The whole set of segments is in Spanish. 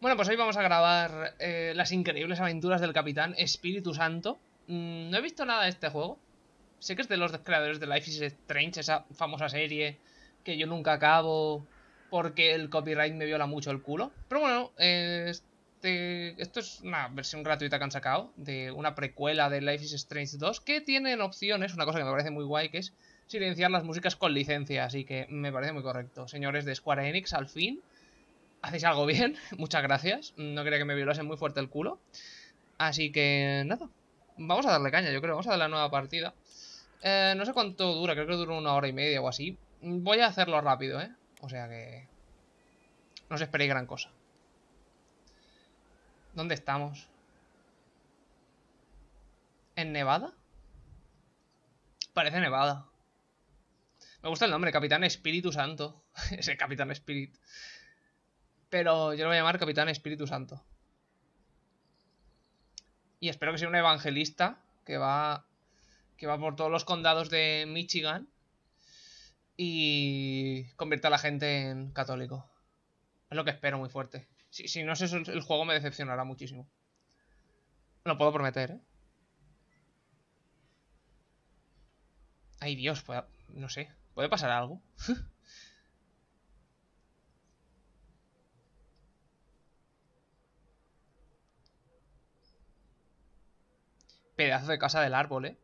Bueno, pues hoy vamos a grabar eh, las increíbles aventuras del Capitán Espíritu Santo. Mm, no he visto nada de este juego. Sé que es de los creadores de Life is Strange, esa famosa serie que yo nunca acabo porque el copyright me viola mucho el culo. Pero bueno, este, esto es una versión gratuita que han sacado de una precuela de Life is Strange 2 que tienen opciones, una cosa que me parece muy guay, que es silenciar las músicas con licencia. Así que me parece muy correcto. Señores de Square Enix, al fin hacéis algo bien, muchas gracias. No quería que me violasen muy fuerte el culo. Así que nada, vamos a darle caña, yo creo. Vamos a darle la nueva partida. Eh, no sé cuánto dura, creo que dura una hora y media o así. Voy a hacerlo rápido, ¿eh? O sea que... No os esperéis gran cosa. ¿Dónde estamos? ¿En Nevada? Parece Nevada. Me gusta el nombre, Capitán Espíritu Santo. Ese Capitán Espíritu. Pero yo lo voy a llamar Capitán Espíritu Santo. Y espero que sea un evangelista que va, que va por todos los condados de Michigan y convierta a la gente en católico. Es lo que espero muy fuerte. Si, no es el juego me decepcionará muchísimo. Lo puedo prometer, ¿eh? Ay Dios, no sé, ¿puede pasar algo? Pedazo de casa del árbol, ¿eh?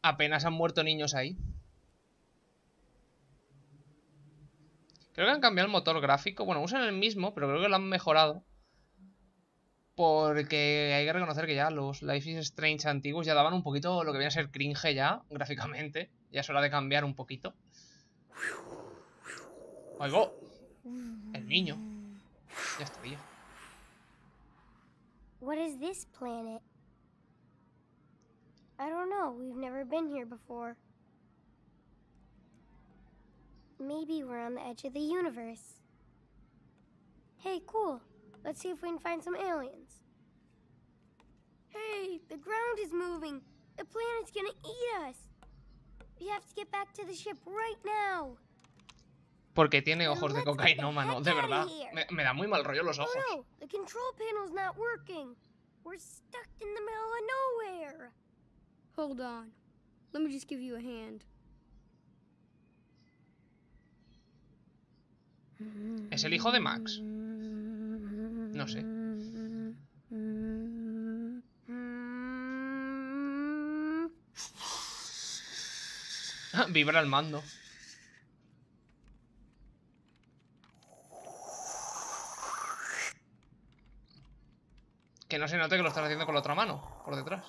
apenas han muerto niños ahí. Creo que han cambiado el motor gráfico. Bueno, usan el mismo, pero creo que lo han mejorado. Porque hay que reconocer que ya los Life is Strange antiguos ya daban un poquito lo que viene a ser cringe ya, gráficamente. Ya es hora de cambiar un poquito. Oigo. El niño. Ya estaría. What is this planet? I don't know. We've never been here before. Maybe we're on the edge of the universe. Hey, cool. Let's see if we can find some aliens. Hey, the ground is moving. The planet's gonna eat us. We have to get back to the ship right now. Porque tiene ojos de cocaína, mano, de verdad. Me, me, da muy mal rollo los ojos. Oh, no. The control panel's not working. We're stuck in the middle of nowhere. Es el hijo de Max. No sé. Ah, vibra el mando. Que no se note que lo estás haciendo con la otra mano, por detrás.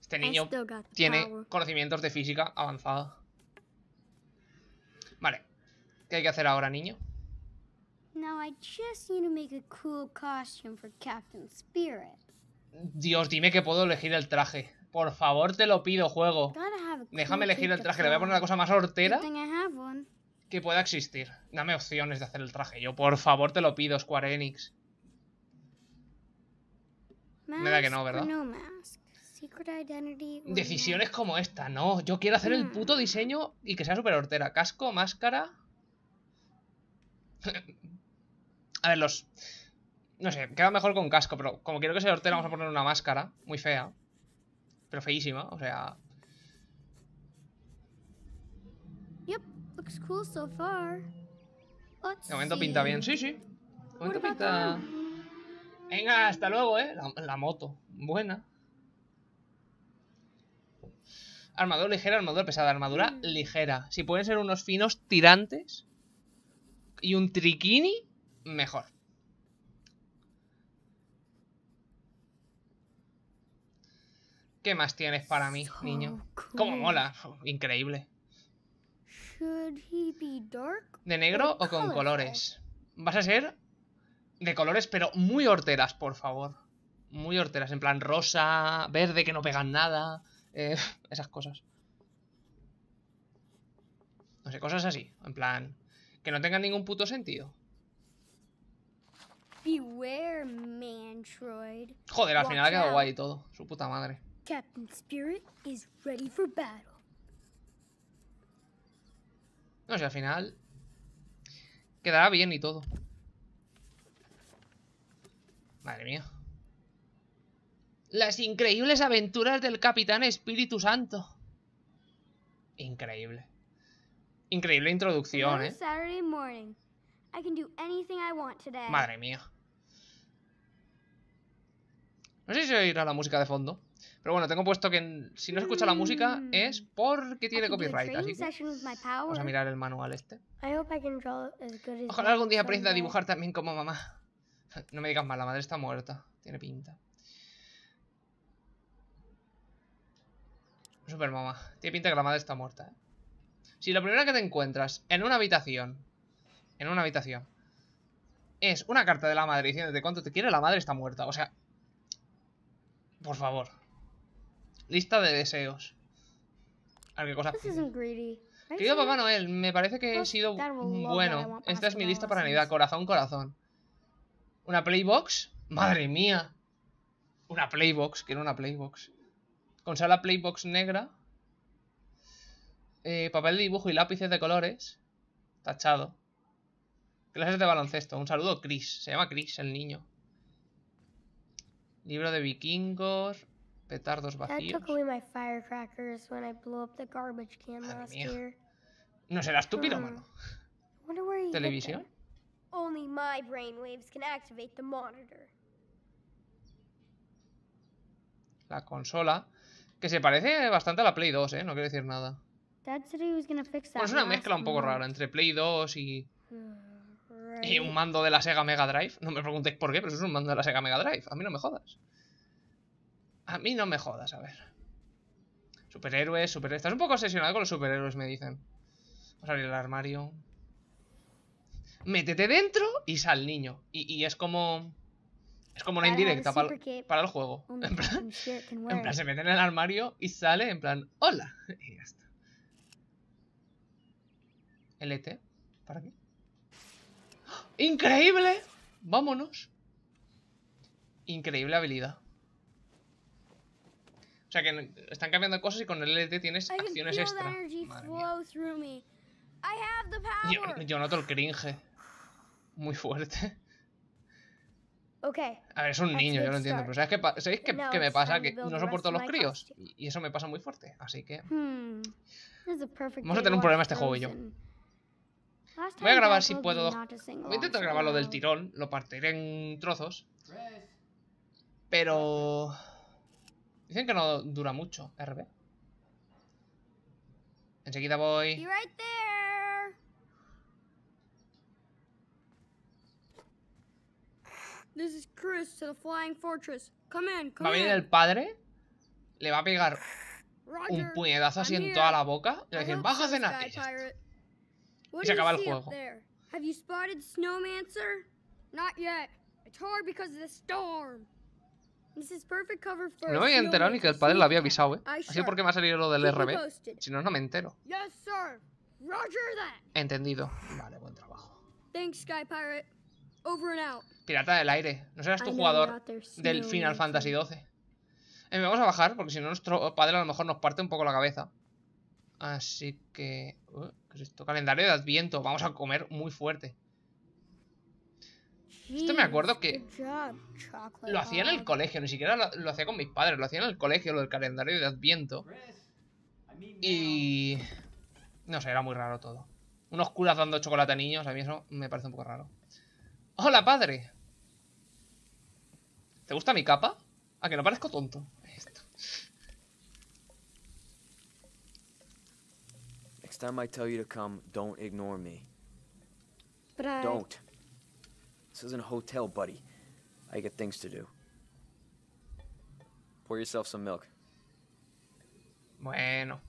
Este niño tiene conocimientos de física avanzada. Vale. ¿Qué hay que hacer ahora, niño? Dios, dime que puedo elegir el traje. Por favor, te lo pido, juego. Déjame elegir el traje. Le voy a poner la cosa más hortera que pueda existir. Dame opciones de hacer el traje. Yo, por favor, te lo pido, Square Enix. Me da que no, ¿verdad? Decisiones como esta, no. Yo quiero hacer el hmm. puto diseño y que sea súper hortera. Casco, máscara. a ver, los. No sé, queda mejor con casco, pero como quiero que sea hortera, vamos a poner una máscara muy fea. Pero feísima, o sea. so far. de momento pinta bien, sí, sí. momento pinta... Venga, hasta luego, ¿eh? La, moto. Buena. Armadura ligera, armadura pesada, armadura mm. ligera. Si pueden ser unos finos tirantes y un triquini, mejor. ¿Qué más tienes para mí, niño? Como mola, increíble. ¿De negro o con colores? Vas a ser de colores, pero muy horteras, por favor. Muy horteras, en plan rosa, verde que no pegan nada, eh, esas cosas. No sé, cosas así, en plan que no tengan ningún puto sentido. Joder, al final ha quedado guay y todo, su puta madre. Captain Spirit is ready for battle. No al final... Quedará bien y todo. Madre mía. Las increíbles aventuras del Capitán Espíritu Santo. Increíble. Increíble introducción, ¿eh? Madre mía. No sé si oirá la música de fondo. Pero bueno, tengo puesto que si no se escucha la música mm. es porque tiene copyright, así que vamos a mirar el manual este. Ojalá algún día aprenda a dibujar también como mamá. No me digas mal, la madre está muerta, tiene pinta. Super mamá, tiene pinta que la madre está muerta, ¿eh? Si la primera que te encuentras en una habitación, en una habitación, es una carta de la madre diciéndote cuánto te quiere, la madre está muerta. O sea, por favor. Lista de deseos. qué cosa. Querido Papá Noel, me parece que he sido mm, bueno. Esta es mi lista para Navidad. Corazón, corazón. ¿Una Playbox? ¡Madre mía! Una Playbox, quiero una Playbox. Consola Playbox negra. Eh, papel de dibujo y lápices de colores. Tachado. Clases de baloncesto. Un saludo, Chris. Se llama Chris, el niño. Libro de vikingos petardos vacíos. ¿No será estúpido, mano ¿Televisión? La consola, que se parece bastante a la Play 2, ¿eh? No quiero decir nada. es una mezcla un poco rara entre Play 2 y... Y un mando de la Sega Mega Drive. No me preguntéis por qué, pero es un mando de la Sega Mega Drive. A mí no me jodas. A mí no me jodas, a ver. Superhéroes, superhéroes. Estás un poco obsesionado con los superhéroes, me dicen. Vamos a abrir el armario. Métete dentro y sal, niño. Y, es como... Es como una indirecta para, para el juego. En plan, se mete en el armario y sale en plan, hola. Y ya está. LT. E ¿Para qué? ¡Ah! ¡Increíble! Vámonos. Increíble habilidad. O sea que están cambiando cosas y con el LT tienes acciones extra. Yo, noto el cringe. Muy fuerte. A ver, es un niño, yo lo entiendo. Pero ¿sabéis qué, me pasa? Que no soporto los críos. Y eso me pasa muy fuerte. Así que... Hmm. Vamos a tener un problema este juego y yo. Voy a grabar si puedo. Voy a intentar grabar lo del tirón. Lo partiré en trozos. Pero... Dicen que no dura mucho, RB. Enseguida voy. va a venir el padre, le va a pegar un puñetazo así en toda la boca y va a decir, baja a cenar Y se acaba el juego. Have you spotted Snowmancer? Not yet. It's hard because of the storm. No me había enterado ni que el padre lo había avisado, ¿eh? Así porque me ha salido lo del RB. Si no, no me entero. Entendido. Vale, buen trabajo. Pirata del aire. No serás tu jugador del Final Fantasy XII. Eh, vamos a bajar porque si no nuestro padre a lo mejor nos parte un poco la cabeza. Así que... Uh, pues esto? Calendario de Adviento. Vamos a comer muy fuerte. Esto me acuerdo que lo hacía en el colegio, ni siquiera lo, hacía con mis padres, lo hacía en el colegio, lo del calendario de Adviento. Y... No sé, era muy raro todo. Unos curas dando chocolate a niños, a mí eso me parece un poco raro. ¡Hola, padre! ¿Te gusta mi capa? A que no parezco tonto. Esto hotel, buddy. things to do. yourself Bueno.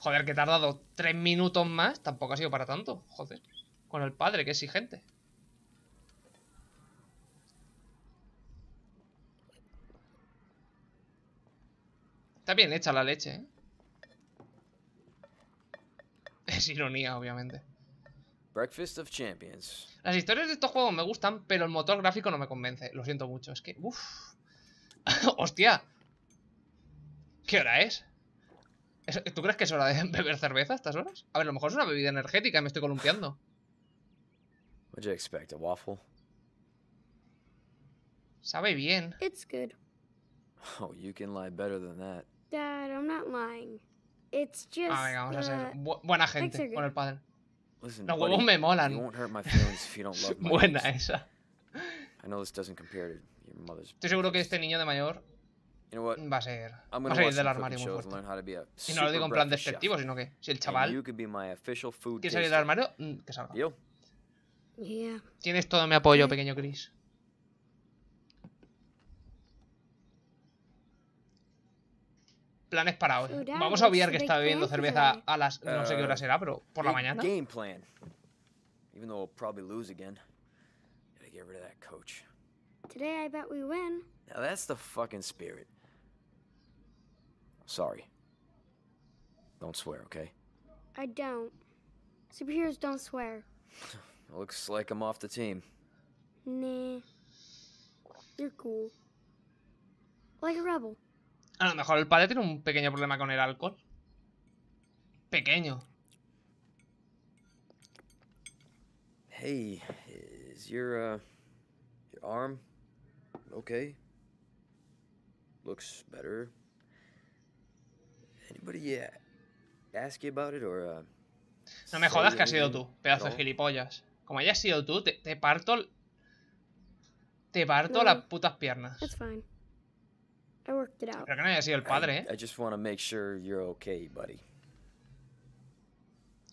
Joder, que he tardado tres minutos más. Tampoco ha sido para tanto. Joder. Con el padre, que exigente. Está bien hecha la leche, ¿eh? es ironía, obviamente. Breakfast of Champions. Las historias de estos juegos me gustan, pero el motor gráfico no me convence. Lo siento mucho. Es que. ¡uf! ¡Hostia! ¿Qué hora es? ¿Tú crees que es hora de beber cerveza a estas horas? A ver, a lo mejor es una bebida energética me estoy columpiando. ¿Qué expect, waffle? Sabe bien. It's good. Oh, you can lie better than that. Dad, I'm not lying ah, venga, vamos a ser buena gente con el padre. Los huevos me molan. buena esa. Estoy seguro que este niño de mayor va a ser va a salir del armario muy fuerte. Y no lo digo en plan despectivo, sino que si el chaval quiere salir del armario, mm, que salga. Tienes todo mi apoyo, pequeño Chris. planes para hoy. Vamos a obviar que está bebiendo cerveza a las no sé qué hora uh, será, pero por la mañana. Game plan. Even though we'll probably lose again. Gotta get rid of that coach. Today I bet we win. Now that's the fucking spirit. Sorry. Don't swear, okay? I don't. Superheroes don't swear. Looks like I'm off the team. Nah. You're cool. Like a rebel. A lo mejor el padre tiene un pequeño problema con el alcohol. Pequeño. Hey, is your No me jodas que ha sido tú, pedazo de gilipollas. Como hayas sido tú, te, parto te parto las putas piernas. I worked it out. que no haya sido el padre, ¿eh? I just want to make sure you're okay, buddy.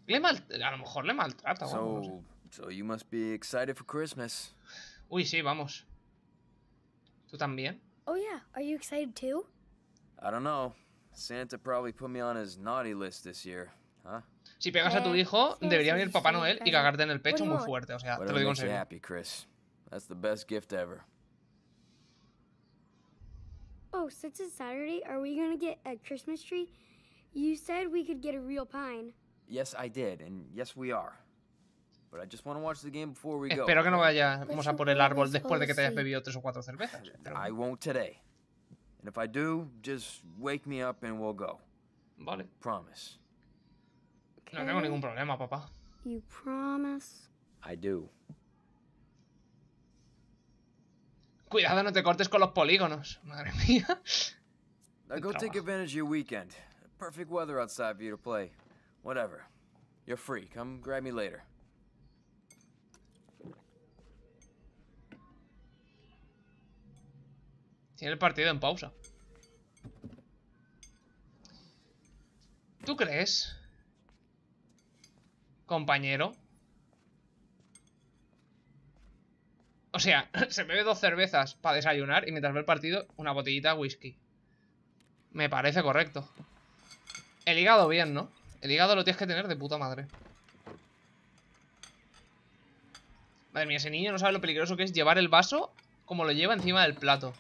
Le mal... A lo mejor le maltrata. So, so you must be excited for Christmas. Uy, sí, vamos. ¿Tú también? Oh yeah, are you excited too? I don't know. Santa probably put me on his naughty list this year, huh? Si pegas a tu hijo, debería venir Papá Noel y cagarte en el pecho muy fuerte, o sea, te lo digo en serio. Happy, Chris. That's the best gift ever. Oh, since it's Saturday, are we going to get a Christmas tree? You said we could get a real pine. Yes, I did, and yes, we are. But I just want to watch the game before we go. Espero que no vayamos a por el árbol después de que te hayas bebido tres o cuatro cervezas. I won't today. And if I do, just wake me up and we'll go. Vale. Promise. Okay. No tengo ningún problema, papá. You promise? I do. Cuidado, no te cortes con los polígonos. Madre mía. Now go take advantage of your weekend. Perfect weather outside for you to play. Whatever. You're free. Come grab me later. Tiene el partido en pausa. ¿Tú crees? Compañero. O sea, se bebe dos cervezas para desayunar y mientras ve el partido, una botellita de whisky. Me parece correcto. El hígado bien, ¿no? El hígado lo tienes que tener de puta madre. Madre mía, ese niño no sabe lo peligroso que es llevar el vaso como lo lleva encima del plato.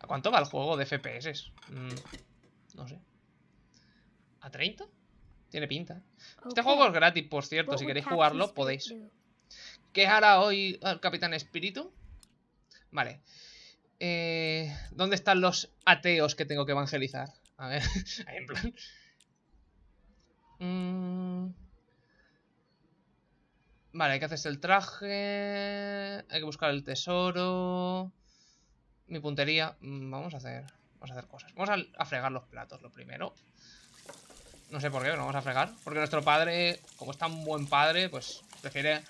¿A cuánto va el juego de FPS? Mm, no sé. ¿A 30? Tiene pinta. Este juego es gratis, por cierto. Si queréis jugarlo, podéis. ¿Qué hará hoy el Capitán Espíritu? Vale. Eh, ¿Dónde están los ateos que tengo que evangelizar? A ver, en plan... Mm. Vale, hay que hacerse el traje... Hay que buscar el tesoro... Mi puntería... Mm, vamos a hacer... Vamos a hacer cosas. Vamos a fregar los platos lo primero. No sé por qué, pero vamos a fregar. Porque nuestro padre, como es tan buen padre, pues prefiere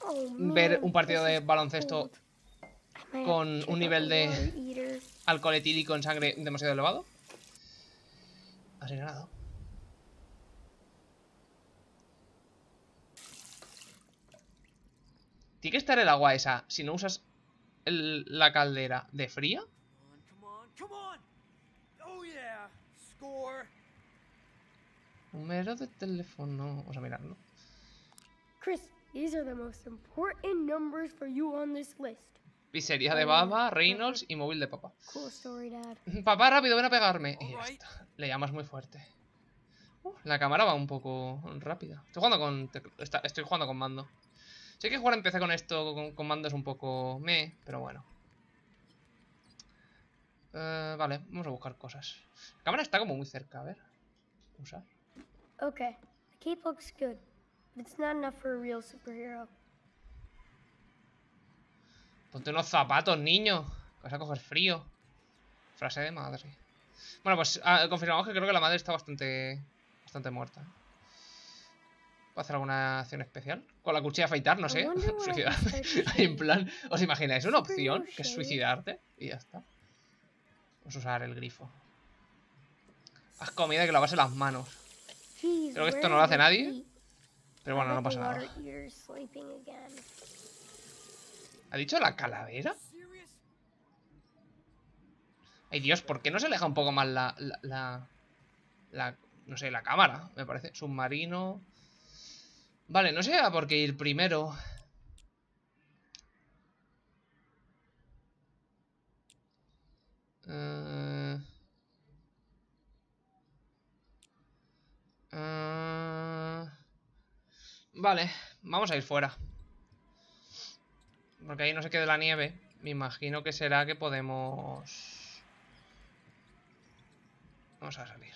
oh, ver un partido de baloncesto con un nivel de alcohol etílico en sangre demasiado elevado. Así que nada. Tiene que estar el agua esa, si no usas la caldera de fría. Oh, yeah. Score. Número de teléfono. Vamos a mirarlo. Chris, these are the most important numbers for you on this list. Pizzería de baba, Reynolds y móvil de papá. Papá, rápido, ven a pegarme. Y ya está. Le llamas muy fuerte. Uh, la cámara va un poco rápida. Estoy jugando con, estoy jugando con mando. Sé que jugar empecé con esto, con, mando es un poco me, pero bueno. Eh, vale, vamos a buscar cosas. La cámara está como muy cerca, a ver. Usar. Okay, the cape looks good, but it's not enough for a real superhero. Ponte unos zapatos, niño, vas a coger frío. Frase de madre. Bueno, pues ah, confirmamos que creo que la madre está bastante bastante muerta. ¿Puedo hacer alguna acción especial? Con la cuchilla afeitar, no sé. suicidarte en plan, ¿os imagináis una opción que es suicidarte? Y ya está. Vamos pues a usar el grifo. Haz comida que lavase las manos. Creo que esto no lo hace nadie. Pero bueno, no pasa nada. ¿Ha dicho la calavera? Ay, Dios, ¿por qué no se aleja un poco más la, la, no sé, la cámara? Me parece. Submarino. Vale, no sé a por qué ir primero. Eh... Mm, vale, vamos a ir fuera. Porque ahí no se quede la nieve. Me imagino que será que podemos... Vamos a salir.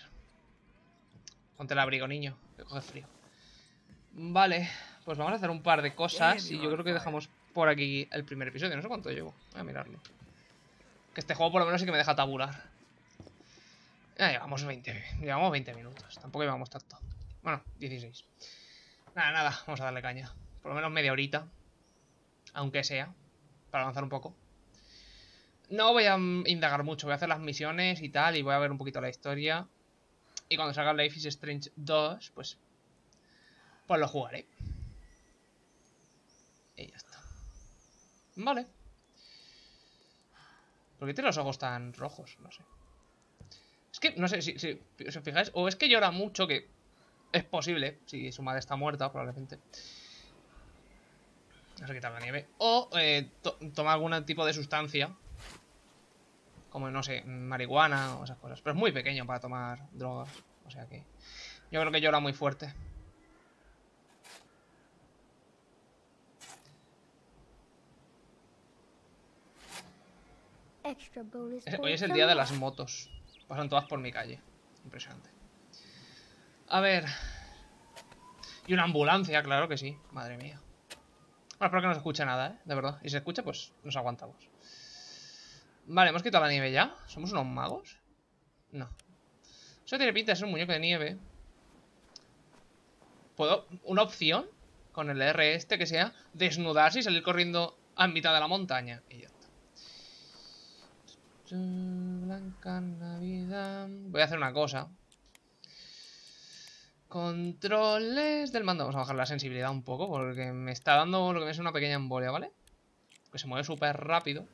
Ponte el abrigo, niño, que coge frío. Vale, pues vamos a hacer un par de cosas y yo creo que dejamos por aquí el primer episodio. No sé cuánto llevo, voy a mirarlo. Que este juego por lo menos sí que me deja tabular. Ya llevamos 20, 20 minutos. Tampoco llevamos tanto. Bueno, 16. Nada, nada, vamos a darle caña. Por lo menos media horita. Aunque sea. Para avanzar un poco. No voy a indagar mucho. Voy a hacer las misiones y tal. Y voy a ver un poquito la historia. Y cuando salga Life is Strange 2, pues... Pues lo jugaré. Y ya está. Vale. ¿Por qué tiene los ojos tan rojos? No sé no sé si, os fijáis, o es que llora mucho, que es posible, si su madre está muerta, probablemente. No sé quitar la nieve. O eh, toma algún tipo de sustancia. Como, no sé, marihuana o esas cosas. Pero es muy pequeño para tomar drogas. O sea que... Yo creo que llora muy fuerte. Hoy es el día de las motos. Pasan todas por mi calle. Impresionante. A ver. Y una ambulancia, claro que sí. Madre mía. Bueno, espero que no se escuche nada, ¿eh? De verdad. Y si se escucha, pues nos aguantamos. Vale, hemos quitado la nieve ya. ¿Somos unos magos? No. Eso tiene pinta de ser un muñeco de nieve. ¿Puedo? ¿Una opción? Con el R este que sea desnudarse y salir corriendo a mitad de la montaña. Y ya está. Voy a hacer una cosa. Controles del mando. Vamos a bajar la sensibilidad un poco porque me está dando lo que me es una pequeña embolia, ¿vale? Que se mueve súper rápido.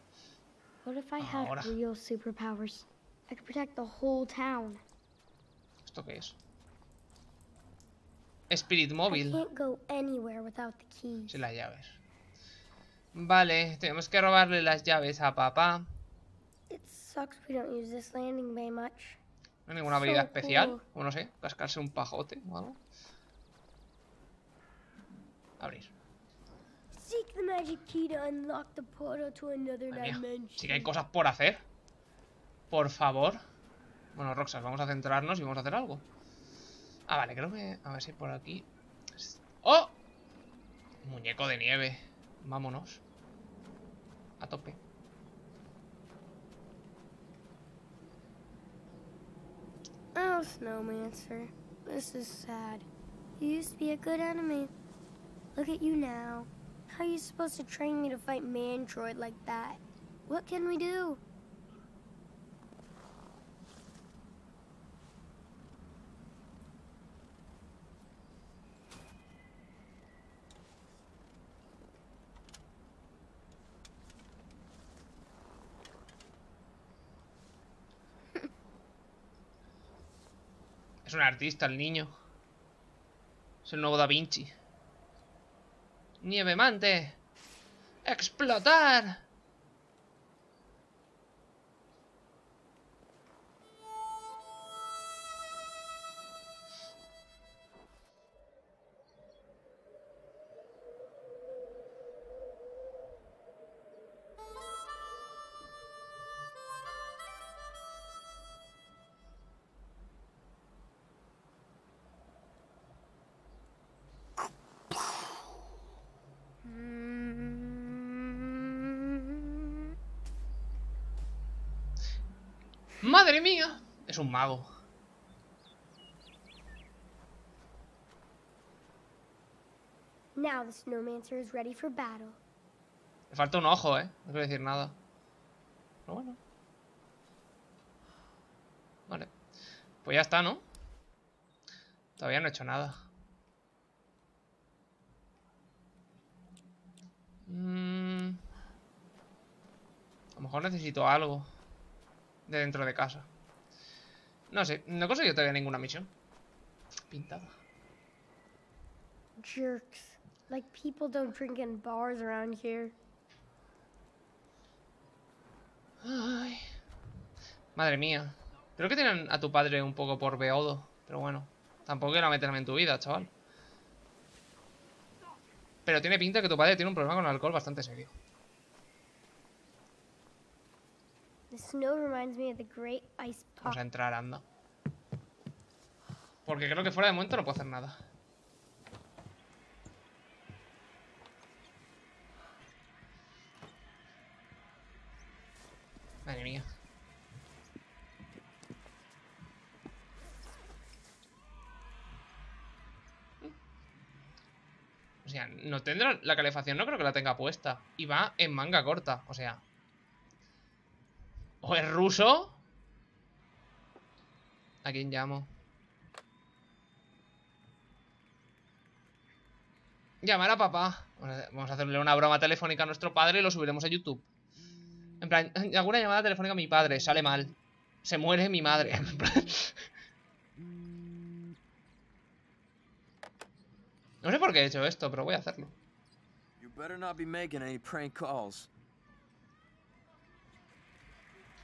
¿Esto qué es? Spirit móvil. Sin las llaves. Vale, tenemos que robarle las llaves a papá. No hay ninguna habilidad especial, o no sé, cascarse un pajote o algo. Abrir. Si que hay cosas por hacer. Por favor. Bueno, Roxas, vamos a centrarnos y vamos a hacer algo. Ah, vale, creo que... A ver si por aquí... ¡Oh! Muñeco de nieve. Vámonos. A tope. Oh, Snowmancer, this is sad. You used to be a good enemy. Look at you now. How are you supposed to train me to fight Mandroid like that? What can we do? Es un artista el niño. Es el nuevo Da Vinci. ¡Nieve mante! ¡Explotar! Es un mago. Now the snowmancer is ready for battle. Le falta un ojo, ¿eh? No quiero decir nada. Pero bueno. Vale. Pues ya está, ¿no? Todavía no he hecho nada. Mm... A lo mejor necesito algo de dentro de casa. No sé, no he conseguido todavía ninguna misión. Pintada. Madre mía. Creo que tienen a tu padre un poco por beodo. Pero bueno, tampoco quiero meterme en tu vida, chaval. Pero tiene pinta que tu padre tiene un problema con el alcohol bastante serio. Vamos a entrar, anda. Porque creo que fuera de momento no puedo hacer nada. Madre mía. O sea, no tendrá la calefacción, no creo que la tenga puesta. Y va en manga corta, o sea, ¿O es ruso? ¿A quién llamo? Llamar a papá. Vamos a hacerle una broma telefónica a nuestro padre y lo subiremos a YouTube. En plan, alguna llamada telefónica a mi padre. Sale mal. Se muere mi madre. no sé por qué he hecho esto, pero voy a hacerlo.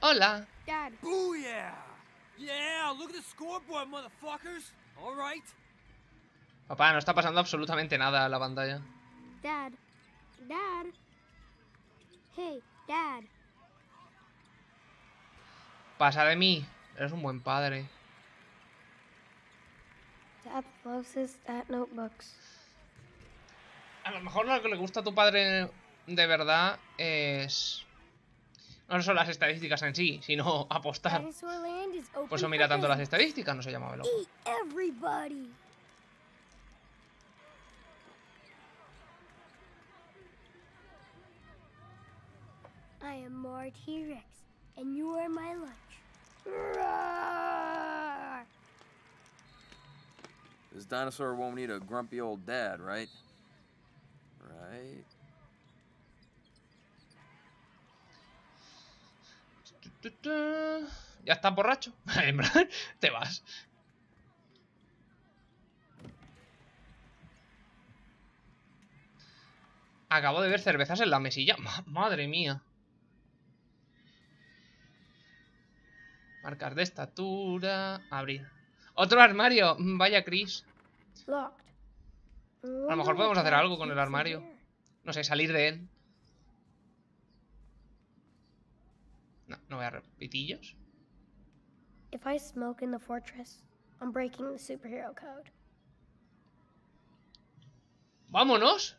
Hola. Dad. Yeah, look at the scoreboard, motherfuckers. Papá, no está pasando absolutamente nada a la pantalla. Dad. Dad. Hey, Dad. Pasa de mí. Eres un buen padre. Uh, a lo mejor lo que le gusta a tu padre de verdad es no son las estadísticas en sí, sino apostar. Por eso pues mira tanto las estadísticas, no se llama loco. I am morty T-Rex, and you are my lunch. Roar! This dinosaur won't need a grumpy old dad, right? Right. Ya está borracho. te vas. Acabo de ver cervezas en la mesilla. Madre mía. Marcar de estatura. Abrir. ¡Otro armario! Vaya, Chris. A lo mejor podemos hacer algo con el armario. No sé, salir de él. No voy a repetir If I smoke in the fortress, I'm breaking the superhero code. ¡Vámonos!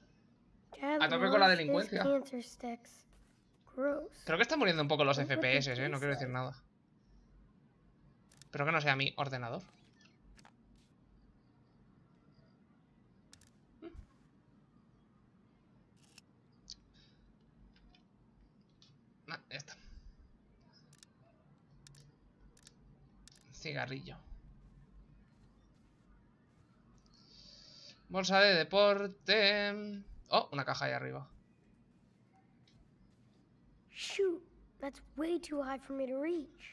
a tope con la delincuencia. Creo que están muriendo un poco los FPS, ¿eh? No quiero decir nada. Espero que no sea mi ordenador. cigarrillo. Bolsa de deporte. Oh, una caja ahí arriba. that's way too for me to reach.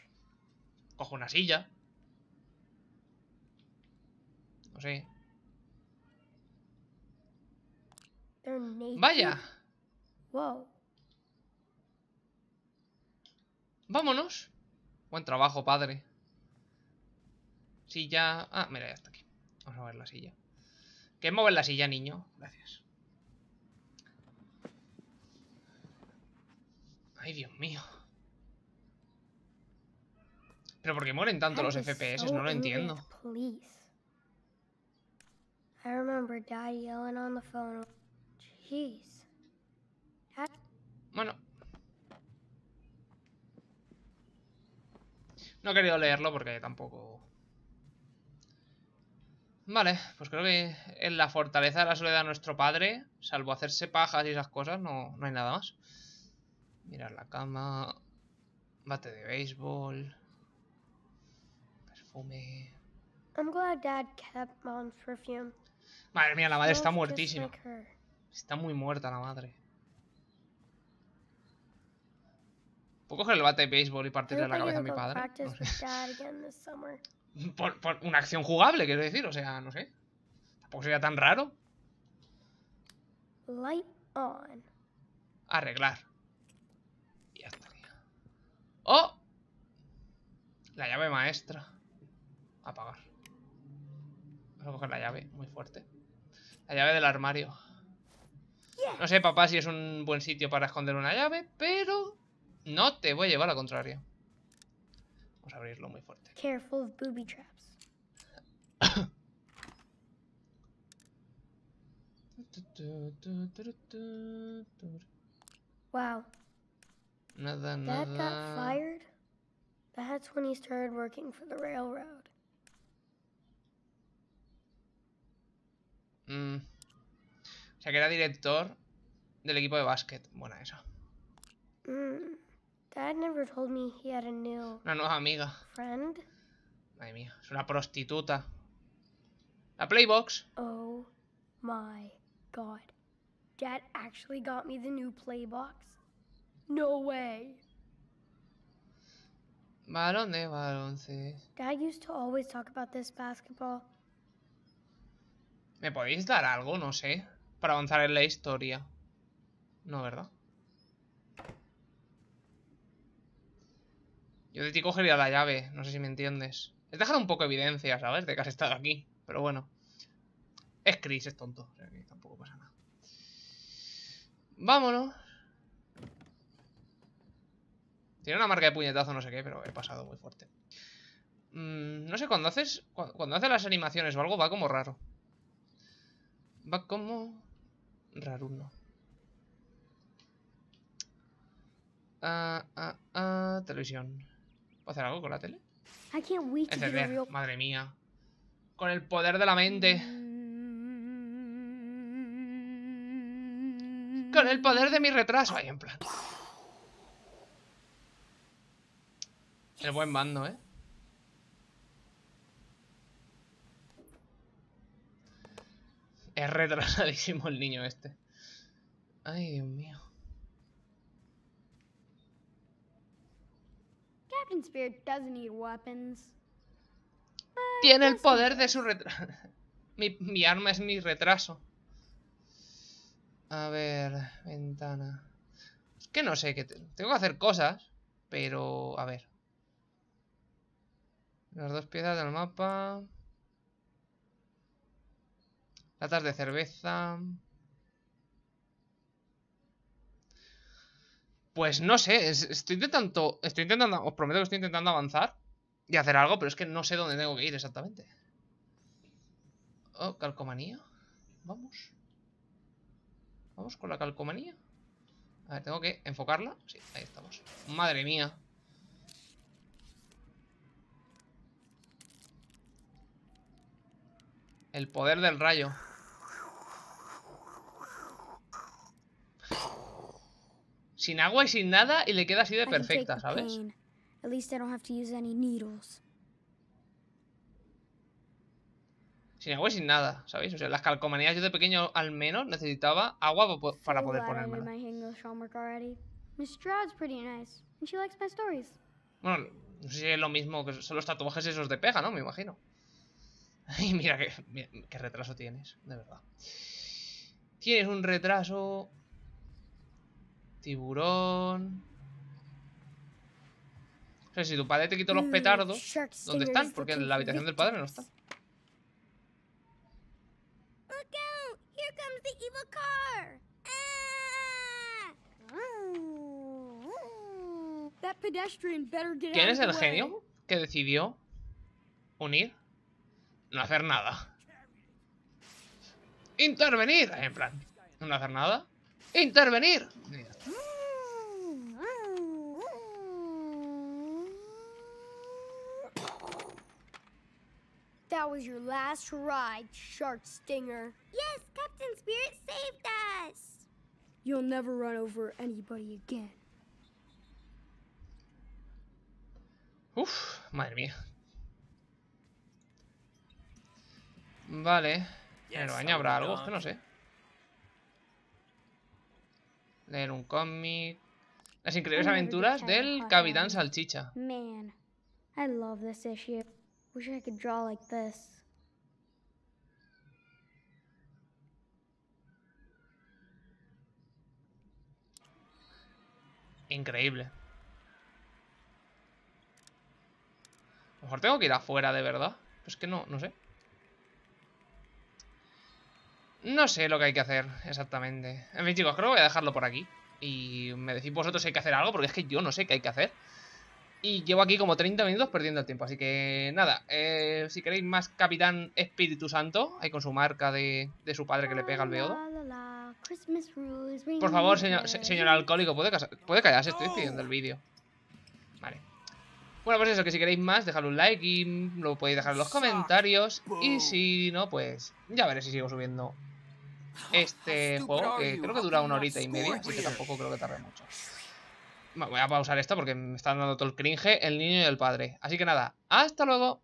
Cojo una silla. No sé. Vaya. Vámonos. Buen trabajo, padre. Silla... Ah, mira, ya está aquí. Vamos a mover la silla. ¿Qué mover la silla, niño? Gracias. Ay, Dios mío. Pero ¿por qué mueren tanto los FPS? No lo entiendo. Bueno. No he querido leerlo porque tampoco... Vale, pues creo que en la fortaleza de la soledad nuestro padre, salvo hacerse pajas y esas cosas, no, hay nada más. Mirar la cama, bate de béisbol, perfume... Madre mía, la madre está muertísima. Está muy muerta la madre. Puedo coger el bate de béisbol y partirle la cabeza a mi padre. por, una acción jugable, quiero decir. O sea, no sé. Tampoco sería tan raro. Light on. Arreglar. Y ya ¡Oh! La llave maestra. Apagar. Voy a coger la llave, muy fuerte. La llave del armario. No sé, papá, si es un buen sitio para esconder una llave, pero no te voy a llevar al contrario Vamos a abrirlo muy fuerte. Careful of booby traps. wow. Nada, nada. Dad got fired. That's when he started working for the railroad. Mm. O sea que era director del equipo de básquet. Buena esa. Mm. Dad never told me he had a new Una nueva amiga. Friend. Madre mía, es una prostituta. La Playbox. Oh my god. Dad actually got me the new Playbox. No way. Balón de baloncesto. Dad used to always talk about this basketball. ¿Me podéis dar algo? No sé. Para avanzar en la historia. No, ¿verdad? Yo de ti cogería la llave, no sé si me entiendes. He dejado un poco evidencia, ¿sabes? De que has estado aquí, pero bueno. Es Chris, es tonto, o tampoco pasa nada. Vámonos. Tiene una marca de puñetazo, no sé qué, pero he pasado muy fuerte. Mm, no sé, cuando haces cuando, haces las animaciones o algo va como raro. Va como... raro uno. Ah, ah, ah, televisión. ¿Puedo hacer algo con la tele? Encender, madre mía. Con el poder de la mente. Con el poder de mi retraso. Ahí en plan. El buen mando, ¿eh? Es retrasadísimo el niño este. Ay, Dios mío. Tiene el poder de su retraso. mi, mi arma es mi retraso. A ver, ventana. Es que no sé, que tengo que hacer cosas, pero a ver. Las dos piezas del mapa. Latas de cerveza. Pues no sé, estoy intentando, estoy intentando, os prometo que estoy intentando avanzar y hacer algo, pero es que no sé dónde tengo que ir exactamente. Oh, calcomanía. Vamos. Vamos con la calcomanía. A ver, tengo que enfocarla. Sí, ahí estamos. Madre mía. El poder del rayo. sin agua y sin nada y le queda así de perfecta, ¿sabes? Sin agua y sin nada, ¿sabéis? O sea, las calcomanías yo de pequeño al menos necesitaba agua para poder ponerme. Bueno, no sé si es lo mismo que son los tatuajes esos de pega, ¿no? Me imagino. Y mira qué, mira qué retraso tienes, de verdad. Tienes un retraso Tiburón. O si tu padre te quitó los mm, petardos, ¿dónde están? Porque en la habitación del padre no están. Ah. ¿Quién es el genio que decidió unir? No hacer nada. Intervenir, en plan. No hacer nada. Intervenir. That was your last ride, Shark Stinger. Yes, Captain Spirit saved us. You'll never run over anybody again. Uf, madre mía. Vale. En el baño habrá algo, no sé tener un cómic. Las increíbles aventuras del Capitán Salchicha. Increíble. A lo mejor tengo que ir afuera, de verdad. es que no, no sé. No sé lo que hay que hacer exactamente. En eh, fin, chicos, creo que voy a dejarlo por aquí. Y me decís vosotros si hay que hacer algo, porque es que yo no sé qué hay que hacer. Y llevo aquí como 30 minutos perdiendo el tiempo. Así que nada, eh, si queréis más Capitán Espíritu Santo, ahí con su marca de, su padre que le pega al beodo. Por favor, señor, señor alcohólico, ¿puede, puede callarse, estoy pidiendo el vídeo. Vale. Bueno, pues eso, que si queréis más, Dejad un like y lo podéis dejar en los comentarios. Y si no, pues ya veré si sigo subiendo este juego, que eh, creo que dura una horita y media, así que tampoco creo que tarde mucho. Voy a pausar esto porque me están dando todo el cringe el niño y el padre. Así que nada, hasta luego.